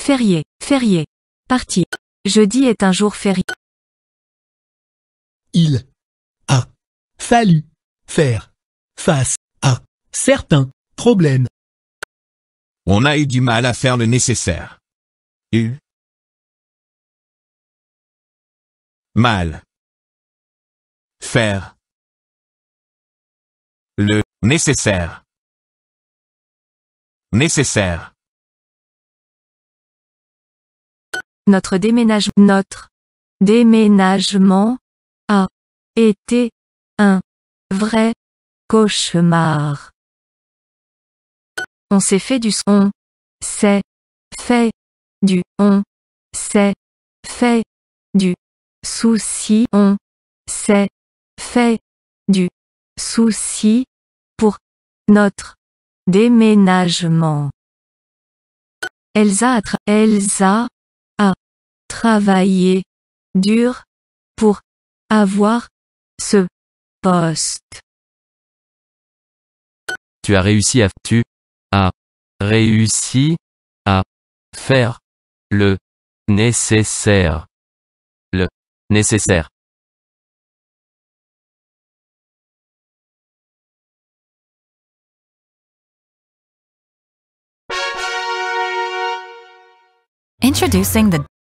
Férié. Férié. Parti. Jeudi est un jour férié. Il a fallu faire face à certains problèmes. On a eu du mal à faire le nécessaire. Eu. Mal. Faire. Le nécessaire. Nécessaire. Notre déménagement, notre déménagement a été un vrai cauchemar. On s'est fait du son. C'est fait du on c'est fait du souci on s'est fait du souci pour notre déménagement. Elsa, Elsa travailler dur pour avoir ce poste. Tu as réussi à tu as réussi à faire le nécessaire le nécessaire Introducing the